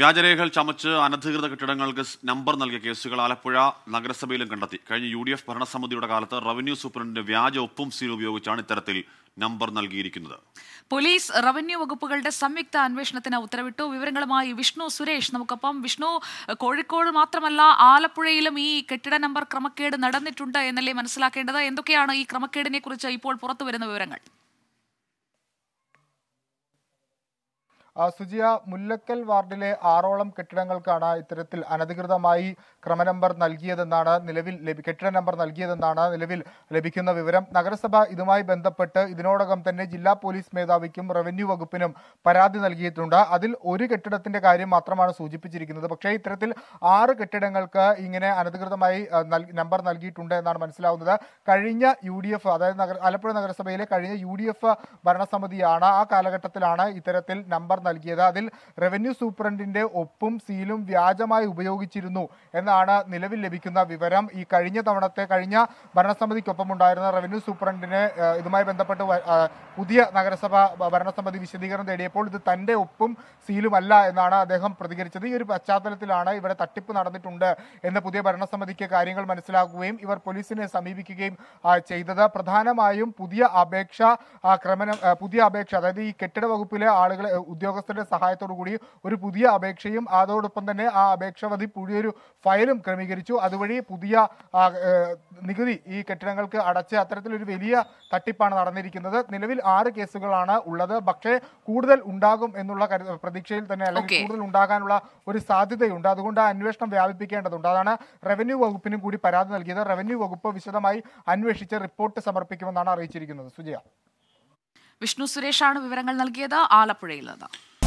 വ്യാജരേഖകൾ ചമച്ച് അനധികൃത കെട്ടിടങ്ങൾക്ക് നമ്പർ നൽകിയ കേസുകൾ ആലപ്പുഴ നഗരസഭയിലും കണ്ടെത്തി കഴിഞ്ഞ യു ഡി എഫ് ഭരണസമിതിയുടെ കാലത്ത് റവന്യൂ സൂപ്രണ്ടിന്റെ വ്യാജ ഒപ്പും സീൽ ഉപയോഗിച്ചാണ് ഇത്തരത്തിൽ നമ്പർ നൽകിയിരിക്കുന്നത് പോലീസ് റവന്യൂ വകുപ്പുകളുടെ സംയുക്ത അന്വേഷണത്തിന് ഉത്തരവിട്ടു വിവരങ്ങളുമായി വിഷ്ണു സുരേഷ് നമുക്കൊപ്പം വിഷ്ണു കോഴിക്കോട് മാത്രമല്ല ആലപ്പുഴയിലും ഈ കെട്ടിട നമ്പർ ക്രമക്കേട് നടന്നിട്ടുണ്ട് എന്നല്ലേ മനസ്സിലാക്കേണ്ടത് എന്തൊക്കെയാണ് ഈ ക്രമക്കേടിനെ കുറിച്ച് ഇപ്പോൾ പുറത്തുവരുന്ന വിവരങ്ങൾ സുജിയ മുല്ലക്കൽ വാർഡിലെ ആറോളം കെട്ടിടങ്ങൾക്കാണ് ഇത്തരത്തിൽ അനധികൃതമായി ക്രമ നമ്പർ നൽകിയതെന്നാണ് നിലവിൽ കെട്ടിട നമ്പർ നൽകിയതെന്നാണ് നിലവിൽ ലഭിക്കുന്ന വിവരം നഗരസഭ ഇതുമായി ബന്ധപ്പെട്ട് ഇതിനോടകം തന്നെ ജില്ലാ പോലീസ് മേധാവിക്കും റവന്യൂ വകുപ്പിനും പരാതി നൽകിയിട്ടുണ്ട് അതിൽ ഒരു കെട്ടിടത്തിന്റെ കാര്യം മാത്രമാണ് സൂചിപ്പിച്ചിരിക്കുന്നത് പക്ഷേ ഇത്തരത്തിൽ ആറ് കെട്ടിടങ്ങൾക്ക് ഇങ്ങനെ അനധികൃതമായി നമ്പർ നൽകിയിട്ടുണ്ട് എന്നാണ് മനസ്സിലാവുന്നത് കഴിഞ്ഞ യു ഡി എഫ് അതായത് ആലപ്പുഴ നഗരസഭയിലെ കഴിഞ്ഞ യു ഡി എഫ് ഭരണസമിതിയാണ് ആ കാലഘട്ടത്തിലാണ് ഇത്തരത്തിൽ നമ്പർ നൽകിയത് അതിൽ റവന്യൂ സൂപ്രണ്ടിന്റെ ഒപ്പും സീലും വ്യാജമായി ഉപയോഗിച്ചിരുന്നു എന്നാണ് നിലവിൽ ലഭിക്കുന്ന വിവരം ഈ കഴിഞ്ഞ തവണത്തെ കഴിഞ്ഞ ഭരണസമിതിക്കൊപ്പം ഉണ്ടായിരുന്ന റവന്യൂ സൂപ്രണ്ടിന് ഇതുമായി ബന്ധപ്പെട്ട് പുതിയ നഗരസഭ ഭരണസമിതി വിശദീകരണം തേടിയപ്പോൾ ഇത് തന്റെ ഒപ്പും സീലും അല്ല എന്നാണ് അദ്ദേഹം പ്രതികരിച്ചത് ഈ ഒരു പശ്ചാത്തലത്തിലാണ് ഇവിടെ തട്ടിപ്പ് നടന്നിട്ടുണ്ട് എന്ന് പുതിയ ഭരണസമിതിക്ക് കാര്യങ്ങൾ മനസ്സിലാക്കുകയും ഇവർ പോലീസിനെ സമീപിക്കുകയും ചെയ്തത് പ്രധാനമായും പുതിയ അപേക്ഷ ക്രമനം പുതിയ അപേക്ഷ അതായത് ഈ കെട്ടിട വകുപ്പിലെ ആളുകളെ ഉദ്യോഗ ഉദ്യോഗസ്ഥരുടെ സഹായത്തോടു കൂടി ഒരു പുതിയ അപേക്ഷയും അതോടൊപ്പം തന്നെ ആ അപേക്ഷാവധി പുതിയൊരു ഫയലും ക്രമീകരിച്ചു അതുവഴി പുതിയ നികുതി ഈ കെട്ടിടങ്ങൾക്ക് അടച്ച് അത്തരത്തിലൊരു വലിയ തട്ടിപ്പാണ് നടന്നിരിക്കുന്നത് നിലവിൽ ആറ് കേസുകളാണ് ഉള്ളത് പക്ഷേ കൂടുതൽ ഉണ്ടാകും എന്നുള്ള പ്രതീക്ഷയിൽ തന്നെ അല്ലെങ്കിൽ കൂടുതൽ ഉണ്ടാകാനുള്ള ഒരു സാധ്യതയുണ്ട് അതുകൊണ്ട് ആ അന്വേഷണം വ്യാപിപ്പിക്കേണ്ടതുണ്ട് അതാണ് റവന്യൂ വകുപ്പിനും കൂടി പരാതി നൽകിയത് റവന്യൂ വകുപ്പ് വിശദമായി അന്വേഷിച്ച് റിപ്പോർട്ട് സമർപ്പിക്കുമെന്നാണ് അറിയിച്ചിരിക്കുന്നത് സുജയ വിഷ്ണു സുരേഷാണ് വിവരങ്ങൾ നൽകിയത് ആലപ്പുഴയിൽ നിന്ന്